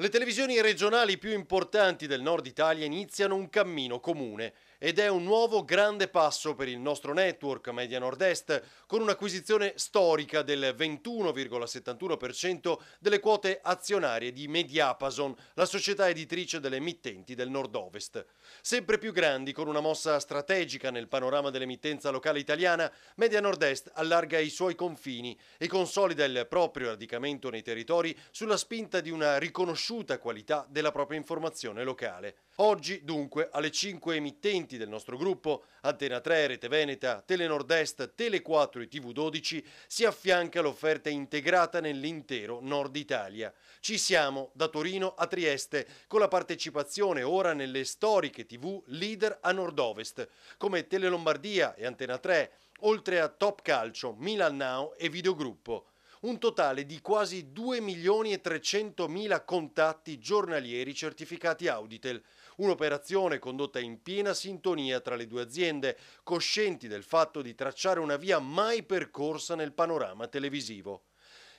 Le televisioni regionali più importanti del nord Italia iniziano un cammino comune ed è un nuovo grande passo per il nostro network Media Nord-Est con un'acquisizione storica del 21,71% delle quote azionarie di Mediapason, la società editrice delle emittenti del Nord-Ovest. Sempre più grandi con una mossa strategica nel panorama dell'emittenza locale italiana, Media Nord-Est allarga i suoi confini e consolida il proprio radicamento nei territori sulla spinta di una riconosciuta qualità della propria informazione locale. Oggi dunque alle 5 emittenti emittenti del nostro gruppo, Antena 3, Rete Veneta, Telenordest, Tele 4 e TV12, si affianca l'offerta integrata nell'intero Nord Italia. Ci siamo, da Torino a Trieste, con la partecipazione ora nelle storiche TV leader a Nord-Ovest, come Telelombardia e Antena 3, oltre a Top Calcio, Milan Now e Videogruppo un totale di quasi 2 milioni e 300 mila contatti giornalieri certificati Auditel, un'operazione condotta in piena sintonia tra le due aziende, coscienti del fatto di tracciare una via mai percorsa nel panorama televisivo.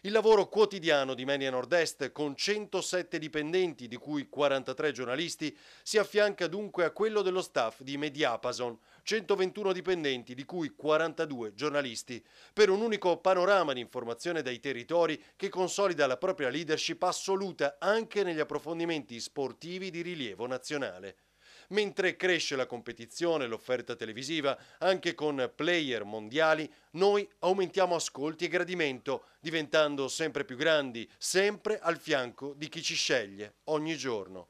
Il lavoro quotidiano di Media Nord-Est, con 107 dipendenti, di cui 43 giornalisti, si affianca dunque a quello dello staff di Mediapason, 121 dipendenti, di cui 42 giornalisti, per un unico panorama di informazione dai territori che consolida la propria leadership assoluta anche negli approfondimenti sportivi di rilievo nazionale. Mentre cresce la competizione, e l'offerta televisiva, anche con player mondiali, noi aumentiamo ascolti e gradimento, diventando sempre più grandi, sempre al fianco di chi ci sceglie ogni giorno.